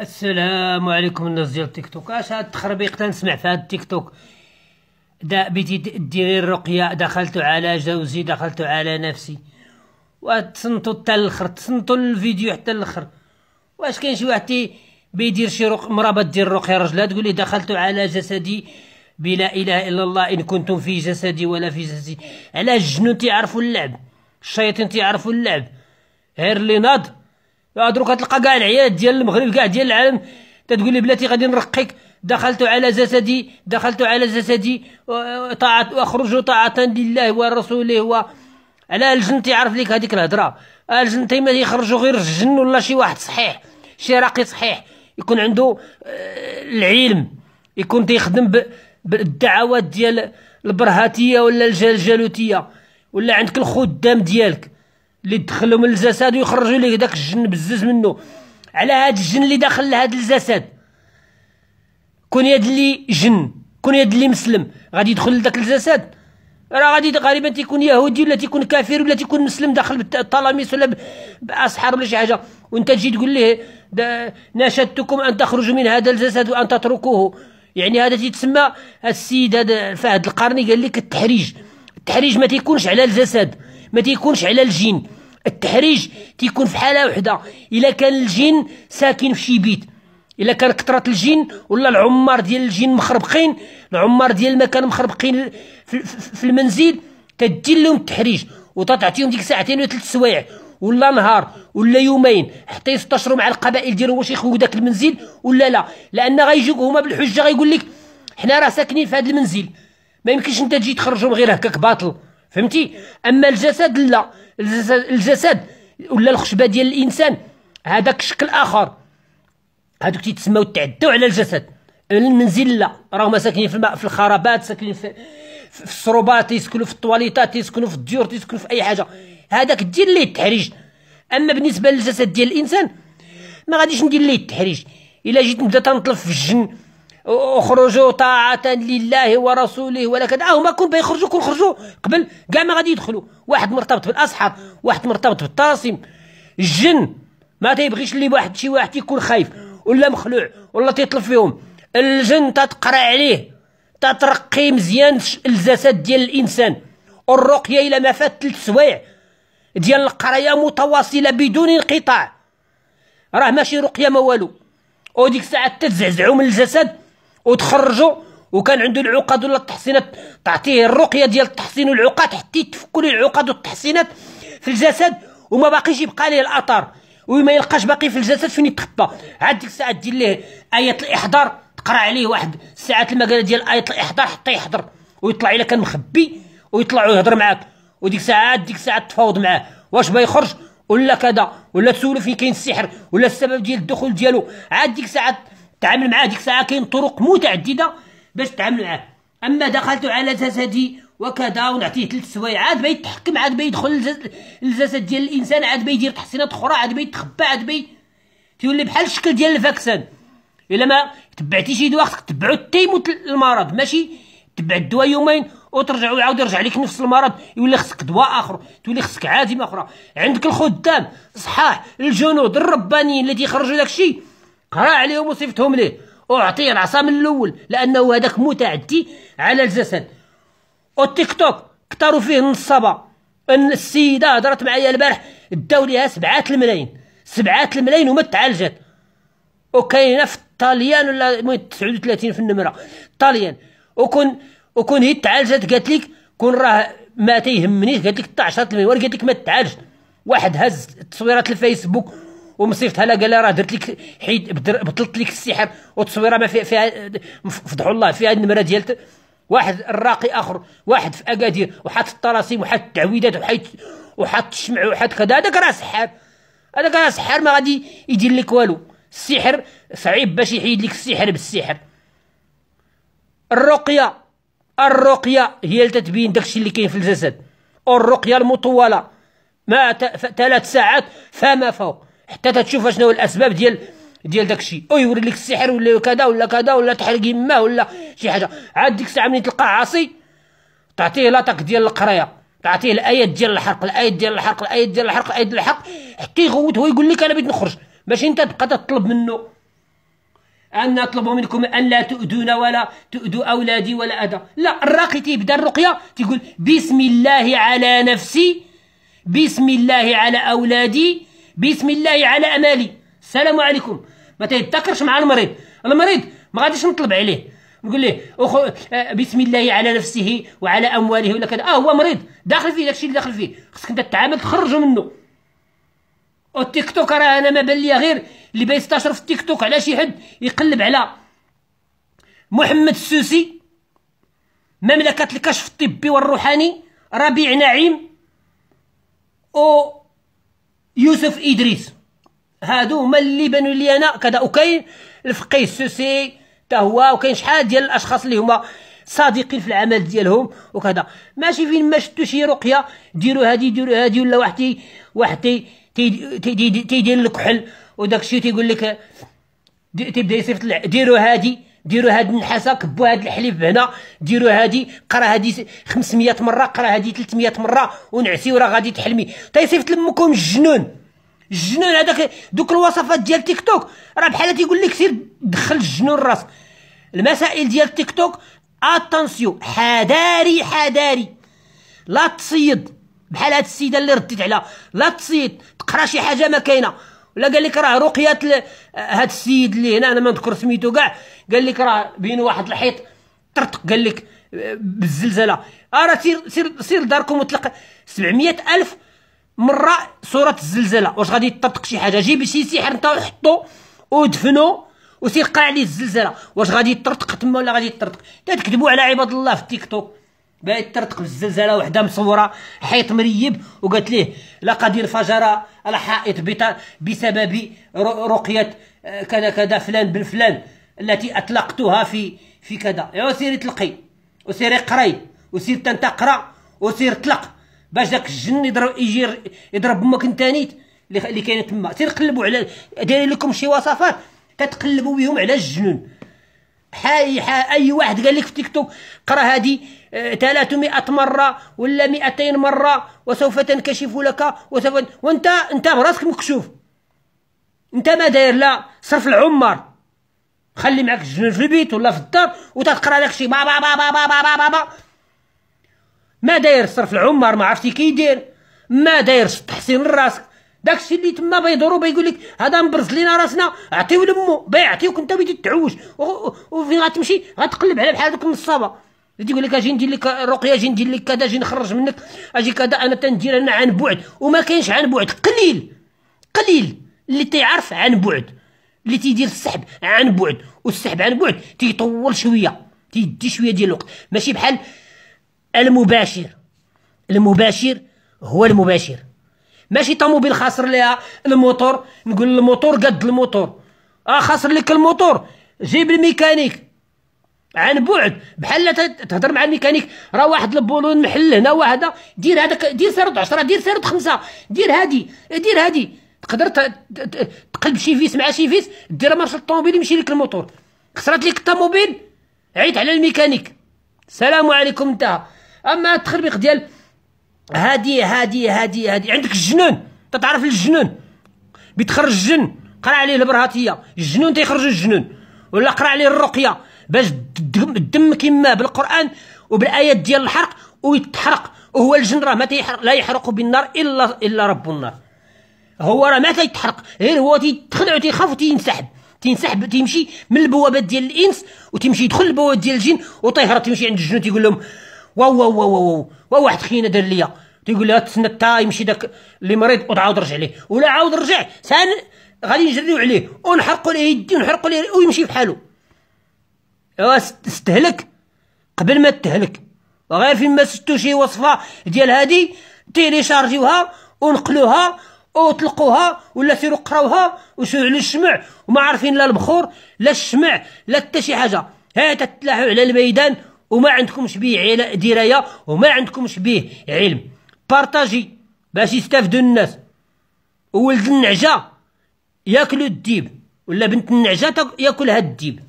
السلام عليكم الناس ديال تيك توك اش هاد التخربيق تنسمع في هاد التيك توك دا بيتي ديري الرقيه دخلت على جوزي دخلت على نفسي وتصنتو حتى الاخر تصنتو الفيديو حتى الاخر واش كاين شي واحد تي بيدير شي رق مرا دير رقيه رجلها تقول دخلت على جسدي بلا اله الا الله ان كنتم في جسدي ولا في جسدي على الجنون تيعرفوا اللعب الشياطين تيعرفوا اللعب غير اللي ناض آه، دروك غتلقى كاع العياد ديال المغرب كاع ديال العالم تتقول لي بلاتي غادي نرقيك دخلت على جسدي دخلت على جسدي آه، طاعت واخرج طاعة لله ورسوله و على الجن تيعرف ليك هذيك الهضره الجن تيما يخرجوا غير الجن ولا شي واحد صحيح شي راقي صحيح يكون عنده آه، العلم يكون تيخدم بالدعوات ديال البرهاتيه ولا الجلجلوتيه ولا عندك الخدام ديالك اللي دخلهم الجسد ويخرجوا ليه داك الجن بزز منه على هاد الجن اللي داخل لهاد الجسد كون يد اللي جن كون يد اللي مسلم غادي يدخل لذاك الجسد راه غادي غالبا تيكون يهودي ولا تيكون كافر ولا تيكون مسلم داخل بالطلاميس ولا باصحاب ولا شي حاجه وانت تجي تقول ليه ناشدتكم ان تخرجوا من هذا الجسد وان تتركوه يعني هذا تيتسمى السيد هذا فهد القرني قال لك التحريج التحريج ما تيكونش على الجسد ما تيكونش على الجن التحريج تيكون في حاله وحده الا كان الجن ساكن في شي بيت الا كان كثره الجن ولا العمار ديال الجن مخربقين العمار ديال المكان مخربقين في, المنزل تدير لهم التحريج وتعطيهم ديك ساعتين ولا ثلاث سوايع ولا نهار ولا يومين حتى يستشروا مع القبائل ديالهم واش يخويو داك المنزل ولا لا لان غيجيوك هما بالحجه غايقول لك حنا راه ساكنين في هذا المنزل ما يمكنش انت تجي تخرجهم غير هكاك باطل فهمتي اما الجسد لا الجسد الجسد ولا الخشبه ديال الانسان هذاك شكل اخر هادوك تيتسماو تعدوا على الجسد المنزل لا راهما ساكنين في الماء في الخرابات ساكنين في في الصروبات يسكنوا في الطواليطات يسكنوا في الديور يسكنوا في اي حاجه هذاك دير ليه التحريج اما بالنسبه للجسد ديال الانسان ما غاديش ندير ليه التحريج الا جيت نبدا تنطلف في الجن اخرجوا طاعة لله ورسوله ولا كذا هما كون بيخرجوا كون خرجوا قبل كاع ما غادي يدخلوا واحد مرتبط بالاصحاب واحد مرتبط بالطاسم الجن ما تيبغيش اللي واحد شي واحد يكون خايف ولا مخلوع ولا تيطلب فيهم الجن تتقرا عليه تترقي مزيان الجسد ديال الانسان الرقيه الى ما فات ثلاث سوايع ديال القرايه متواصله بدون انقطاع راه ماشي رقيه ما والو وديك الساعه تتزعزعوا من الجسد وتخرجوا وكان عنده العقد ولا التحصينات تعطيه الرقيه ديال التحصين والعقد حتى يتفكوا له العقد والتحصينات في الجسد وما باقيش يبقى ليه الاثر وما يلقاش باقي في الجسد فين يتخبى عاد ديك الساعه دير ليه ايه الاحضار تقرا عليه واحد الساعات المقاله ديال ايه الاحضار حتى يحضر ويطلع الا كان مخبي ويطلع ويهضر معاك وديك الساعه ديك الساعه تفاوض معاه واش با يخرج ولا كذا ولا تسولو فين كاين السحر ولا السبب ديال الدخول ديالو عاد ديك الساعه تعامل معاه ديك الساعه كاين طرق متعدده باش تعامل معاه اما دخلت على جسدي وكذا ونعطيه ثلاث سوايع عاد باغي يتحكم عاد باغي يدخل للجسد ديال الانسان عاد باغي يدير تحسينات اخرى عاد باغي يتخبى عاد باغي تولي بحال الشكل ديال الفاكسان الا ما تبعتي شي دواء خصك تبعو حتى يموت المرض ماشي تبع الدواء يومين وترجع ويعاود يرجع لك نفس المرض يولي خصك دواء اخر تولي خصك عازمه اخرى عندك الخدام صحاح الجنود الربانيين اللي تيخرجوا داكشي قرا عليهم وصفتهم ليه اعطيه العصا من الاول لانه هذاك متعدي على الجسد والتيك توك كثروا فيه النصابه ان السيده هضرت معايا البارح داو ليها سبعات الملايين سبعات الملايين وما تعالجات وكاينه في الطاليان ولا المهم 39 في النمره الطاليان وكون وكون هي تعالجات قالت لك كون راه ما تيهمنيش قالت لك 12 الملايين قالت لك ما تعالجت واحد هز تصويرات الفيسبوك ومصيفتها لها قال لها راه درت لك حيد بطلت لك السحر والتصويره ما فيها فيها فضحوا الله فيها النمره ديال واحد الراقي اخر واحد في اكادير وحط الطراصيم وحط التعويذات وحط وحط الشمع وحط كذا هذاك راه سحار هذاك راه سحار ما غادي يدير لك والو السحر صعيب باش يحيد لك السحر بالسحر الرقيه الرقيه هي اللي تتبين داكشي اللي كاين في الجسد الرقيه المطوله ما ثلاث ساعات فما فوق حتى تشوف شنو الاسباب ديال ديال داك الشيء او يوري لك السحر ولا كذا ولا كذا ولا تحرق ما ولا شي حاجه عاد ديك الساعه ملي تلقى عاصي تعطيه لاطاك ديال القرايه تعطيه الايات ديال الحرق الايات ديال الحرق الايات ديال الحرق الايات ديال الحرق حتى يغوت هو يقول لك انا بغيت نخرج ماشي انت تبقى تطلب منه ان اطلب منكم ان لا تؤذون ولا تؤذوا اولادي ولا اذى لا الراقي تيبدا الرقيه تيقول بسم الله على نفسي بسم الله على اولادي بسم الله على امالي السلام عليكم ما تيتذكرش مع المريض المريض ما غاديش نطلب عليه نقول ليه أخو آه، بسم الله على نفسه وعلى امواله ولا كذا اه هو مريض داخل فيه داكشي اللي داخل فيه خصك انت تتعامل تخرجه منه التيك توك راه انا ما بان ليا غير اللي بيستشر في التيك توك على شي حد يقلب على محمد السوسي مملكه الكشف الطبي والروحاني ربيع نعيم او يوسف ادريس هادو هما اللي بانوا لي انا كذا وكاين الفقيه السوسي حتى هو وكاين شحال ديال الاشخاص اللي هما صادقين في العمل ديالهم وكذا ماشي فين ما شفتو شي رقيه ديروا هادي ديروا هادي ولا واحد تي واحد تي تيدير لك حل وداك الشيء تيقول لك تيبدا يصيفط ديروا هادي ديروا هاد النحاسه كبوا هاد الحليب هنا ديروا هادي قرا هادي 500 مره قرا هادي 300 مره ونعسي وراه غادي تحلمي تيصيفط لمكم الجنون الجنون هذاك دوك الوصفات ديال تيك توك راه بحال تيقول لك سير دخل الجنون راسك المسائل ديال تيك توك اتونسيو حذاري حذاري لا تصيد بحال هاد السيده اللي رديت عليها لا تصيد تقرا شي حاجه ما كاينه ولا قال لك راه رقيه هاد السيد اللي هنا انا ما نذكر سميتو كاع قال لك راه بين واحد الحيط طرطق قال لك بالزلزله ارا آه، سير سير سير داركم وطلق 700 الف مره صوره الزلزله واش غادي تطرطق شي حاجه جيب شي سحر نتا وحطو ودفنو وسير قاع عليه الزلزله واش غادي يطرطق تما ولا غادي يطرطق تكذبوا على عباد الله في التيك توك باهي ترتق بالزلزاله وحده مصوره حيط مريب وقالت ليه لقد انفجر الحائط بسبب رقيه آه، كذا كذا فلان بن فلان التي اطلقتها في في كذا يا سيري تلقي وسيري قري وسير تنتقرا وسير طلق باش داك الجن يضرب يجي يضرب امك انت اللي كاينه تما سير قلبوا على داير لكم شي وصفات كتقلبوا بهم على الجنون حاي حا اي واحد قال لك في تيك توك قرا هذه 300 آه، مره ولا 200 مره وسوف تنكشف لك وسوف وانت انت براسك مكشوف انت ما داير لا صرف العمر خلي معك الجنون في البيت ولا في الدار وتقرا لك شي بابا بابا بابا بابا با. ما داير صرف العمر ما عرفتي كي يدير ما داير تحسين لراسك داكشي اللي تما بيدورو بيقول لك هذا مبرز لينا راسنا اعطيو لمو بيعطيوك انت بيدي تعوج وفين غتمشي غتقلب على بحال دوك النصابه اللي تيقول لك اجي ندير لك رقيه اجي ندير لك كذا اجي نخرج منك اجي كذا انا تندير انا عن بعد وما كاينش عن بعد قليل قليل اللي تيعرف عن بعد اللي تيدير السحب عن بعد والسحب عن بعد تيطول شويه تيدي شويه ديال الوقت ماشي بحال المباشر المباشر هو المباشر ماشي طوموبيل خاسر ليها الموتور نقول الموتور قد الموتور اه خاسر لك الموتور جيب الميكانيك عن بعد بحال تهضر مع الميكانيك راه واحد البولون محل هنا وهذا دير هذاك دير سيرد 10 دير سيرد 5 دير هادي دير هادي تقدر تقلب شي فيس مع شي فيس دير مارش الطوموبيل يمشي لك الموتور خسرت لك الطوموبيل عيط على الميكانيك السلام عليكم انتهى اما التخربيق ديال هادي هادي هادي هادي عندك الجنون تتعرف الجنون بيتخرج الجن قرا عليه البرهاتيه الجنون تيخرج الجنون ولا قرا عليه الرقيه باش الدم كيما بالقران وبالايات ديال الحرق ويتحرق وهو الجن راه ما تيحرق لا يحرق بالنار الا الا رب النار هو راه ما تيتحرق غير هو تيتخلع وتيخاف وتينسحب تينسحب تيمشي من البوابات ديال الانس وتيمشي يدخل البوابات ديال الجن وتيهرب تيمشي عند الجنود تيقول لهم واو واو واو واو واو واحد خينا دار ليا تيقول لها تسنى تا يمشي داك اللي مريض وتعاود رجع ليه ولا عاود رجع سان غادي نجريو عليه ونحرقوا ليه يدي ونحرقوا ليه ويمشي بحالو أه، استهلك قبل ما تهلك غير فين ما ستو شي وصفه ديال هادي تيليشارجيوها ونقلوها وطلقوها ولا سيروا قراوها وسيروا الشمع وما عارفين لا البخور لا الشمع لا حتى شي حاجه ها تتلاحوا على الميدان وما عندكمش به درايه وما عندكمش به علم بارطاجي باش يستافدوا الناس ولد النعجه ياكلو الديب ولا بنت النعجه ياكلها الديب